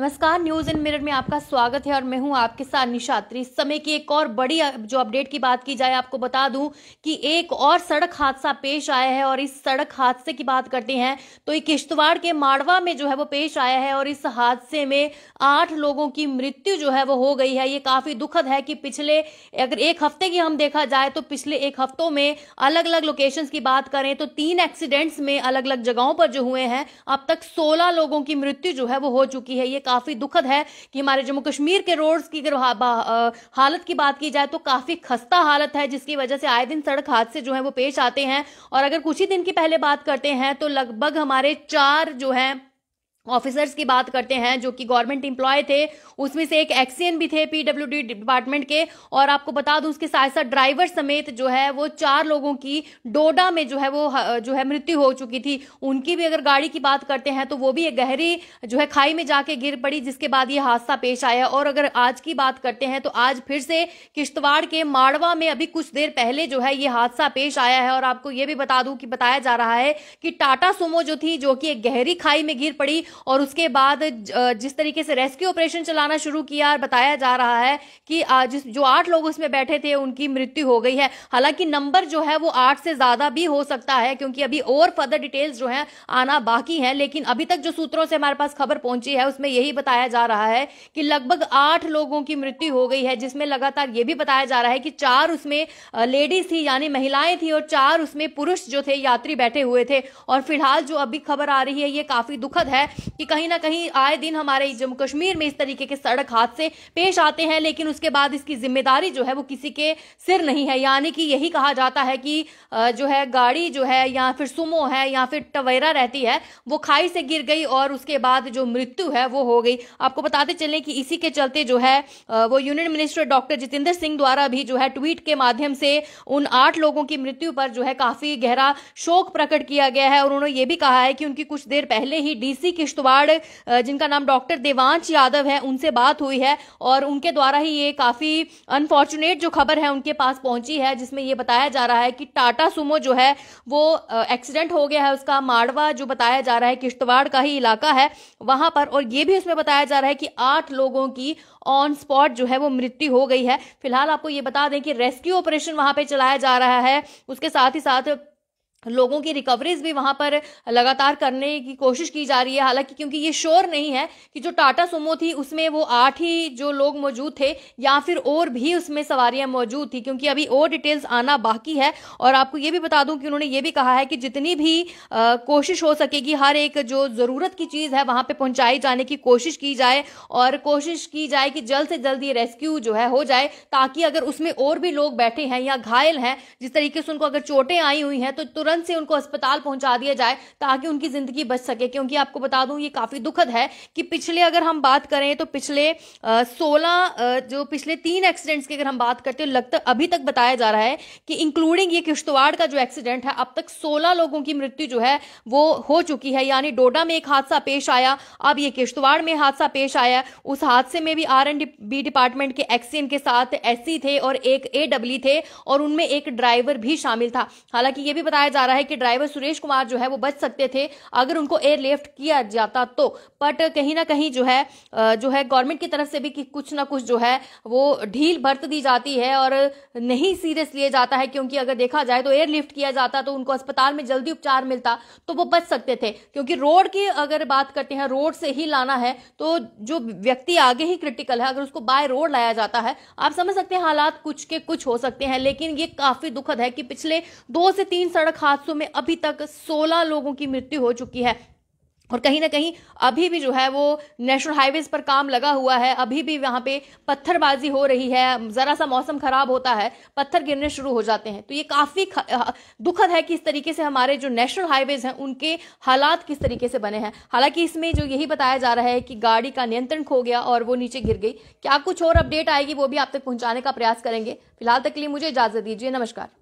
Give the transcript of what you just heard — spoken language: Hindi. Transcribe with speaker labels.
Speaker 1: नमस्कार न्यूज इन मिरर में आपका स्वागत है और मैं हूं आपके साथ निशात्री इस समय की एक और बड़ी जो अपडेट की बात की जाए आपको बता दूं कि एक और सड़क हादसा पेश आया है और इस सड़क हादसे की बात करते हैं तो ये किश्तवाड़ के माड़वा में जो है वो पेश आया है और इस हादसे में आठ लोगों की मृत्यु जो है वो हो गई है ये काफी दुखद है कि पिछले अगर एक हफ्ते की हम देखा जाए तो पिछले एक हफ्तों में अलग अलग लोकेशन की बात करें तो तीन एक्सीडेंट्स में अलग अलग जगहों पर जो हुए हैं अब तक सोलह लोगों की मृत्यु जो है वो हो चुकी है ये काफ़ी दुखद है कि हमारे जम्मू कश्मीर के रोड्स की अगर हालत की बात की जाए तो काफ़ी खस्ता हालत है जिसकी वजह से आए दिन सड़क हादसे जो है वो पेश आते हैं और अगर कुछ ही दिन की पहले बात करते हैं तो लगभग हमारे चार जो है ऑफिसर्स की बात करते हैं जो कि गवर्नमेंट इंप्लॉय थे उसमें से एक एक्सीएन भी थे पीडब्ल्यूडी डिपार्टमेंट के और आपको बता दूं उसके साथ साथ ड्राइवर समेत जो है वो चार लोगों की डोडा में जो है वो जो है मृत्यु हो चुकी थी उनकी भी अगर गाड़ी की बात करते हैं तो वो भी एक गहरी जो है खाई में जाके गिर पड़ी जिसके बाद ये हादसा पेश आया और अगर आज की बात करते हैं तो आज फिर से किश्तवाड़ के माड़वा में अभी कुछ देर पहले जो है ये हादसा पेश आया है और आपको ये भी बता दूं कि बताया जा रहा है कि टाटा सुमो जो थी जो कि एक गहरी खाई में गिर पड़ी और उसके बाद जिस तरीके से रेस्क्यू ऑपरेशन चलाना शुरू किया बताया जा रहा है कि जिस जो आठ लोग उसमें बैठे थे उनकी मृत्यु हो गई है हालांकि नंबर जो है वो आठ से ज्यादा भी हो सकता है क्योंकि अभी और फर्दर डिटेल्स जो है आना बाकी है लेकिन अभी तक जो सूत्रों से हमारे पास खबर पहुंची है उसमें यही बताया जा रहा है कि लगभग आठ लोगों की मृत्यु हो गई है जिसमें लगातार ये भी बताया जा रहा है कि चार उसमें लेडीज थी यानी महिलाएं थी और चार उसमें पुरुष जो थे यात्री बैठे हुए थे और फिलहाल जो अभी खबर आ रही है ये काफी दुखद है कि कहीं ना कहीं आए दिन हमारे जम्मू कश्मीर में इस तरीके के सड़क हादसे पेश आते हैं लेकिन उसके बाद इसकी जिम्मेदारी जो है वो किसी के सिर नहीं है यानी कि यही कहा जाता है कि जो है गाड़ी जो है या फिर सुमो है या फिर टवेरा रहती है वो खाई से गिर गई और उसके बाद जो मृत्यु है वो हो गई आपको बताते चले कि इसी के चलते जो है वो union minister doctor Jitendra Singh द्वारा भी जो है ट्वीट के माध्यम से उन आठ लोगों की मृत्यु पर जो है काफी गहरा शोक प्रकट किया गया है और उन्होंने ये भी कहा है कि उनकी कुछ देर पहले ही डीसी की किश्तवाड़ जिनका नाम डॉक्टर देवांश यादव है उनसे बात हुई है और उनके द्वारा ही ये काफ़ी अनफॉर्चुनेट जो खबर है उनके पास पहुंची है जिसमें ये बताया जा रहा है कि टाटा सुमो जो है वो एक्सीडेंट हो गया है उसका माड़वा जो बताया जा रहा है किश्तवाड़ का ही इलाका है वहां पर और ये भी उसमें बताया जा रहा है कि आठ लोगों की ऑन स्पॉट जो है वो मृत्यु हो गई है फिलहाल आपको ये बता दें कि रेस्क्यू ऑपरेशन वहां पे चलाया जा रहा है उसके साथ ही साथ लोगों की रिकवरीज भी वहां पर लगातार करने की कोशिश की जा रही है हालांकि क्योंकि ये श्योर नहीं है कि जो टाटा सुमो थी उसमें वो आठ ही जो लोग मौजूद थे या फिर और भी उसमें सवारियां मौजूद थी क्योंकि अभी और डिटेल्स आना बाकी है और आपको ये भी बता दूं कि उन्होंने ये भी कहा है कि जितनी भी आ, कोशिश हो सकेगी हर एक जो ज़रूरत की चीज़ है वहां पर पहुंचाई जाने की कोशिश की जाए और कोशिश की जाए कि जल्द से जल्द ये रेस्क्यू जो है हो जाए ताकि अगर उसमें और भी लोग बैठे हैं या घायल हैं जिस तरीके से उनको अगर चोटें आई हुई हैं तो तुरंत तुरंत से उनको अस्पताल पहुंचा दिया जाए ताकि उनकी जिंदगी बच सके क्योंकि आपको बता दूं ये काफी दुखद है कि पिछले अगर हम बात करें तो पिछले सोलह जो पिछले तीन एक्सीडेंट्स की अगर हम बात करते हैं लगता अभी तक बताया जा रहा है कि इंक्लूडिंग ये किश्तवाड़ का जो एक्सीडेंट है अब तक सोलह लोगों की मृत्यु जो है वो हो चुकी है यानी डोडा में एक हादसा पेश आया अब ये किश्तवाड़ में हादसा पेश आया उस हादसे में भी आर एंड बी डिपार्टमेंट के एक्सीन के साथ एस थे और एक ए थे और उनमें एक ड्राइवर भी शामिल था हालांकि ये भी बताया जा जा रहा है कि ड्राइवर सुरेश कुमार जो है वो बच सकते थे अगर उनको एयरलिफ्ट किया जाता तो बट कहीं ना कहीं जो है जो है गवर्नमेंट की तरफ से भी कुछ ना कुछ जो है वो ढील बरत दी जाती है और नहीं सीरियस लिया जाता है क्योंकि अगर देखा जाए तो एयरलिफ्ट किया जाता तो उनको अस्पताल में जल्दी उपचार मिलता तो वो बच सकते थे क्योंकि रोड की अगर बात करते हैं रोड से ही लाना है तो जो व्यक्ति आगे ही क्रिटिकल है अगर उसको बाय रोड लाया जाता है आप समझ सकते हैं हालात कुछ के कुछ हो सकते हैं लेकिन ये काफी दुखद है कि पिछले दो से तीन सड़क हादसों में अभी तक 16 लोगों की मृत्यु हो चुकी है और कहीं ना कहीं अभी भी जो है वो नेशनल हाईवेज पर काम लगा हुआ है अभी भी वहां पे पत्थरबाजी हो रही है ज़रा सा मौसम ख़राब होता है पत्थर गिरने शुरू हो जाते हैं तो ये काफ़ी दुखद है कि इस तरीके से हमारे जो नेशनल हाईवेज हैं उनके हालात किस तरीके से बने हैं हालांकि इसमें जो यही बताया जा रहा है कि गाड़ी का नियंत्रण खो गया और वो नीचे गिर गई क्या कुछ और अपडेट आएगी वो भी आप तक पहुंचाने का प्रयास करेंगे फिलहाल तक के लिए मुझे इजाज़त दीजिए नमस्कार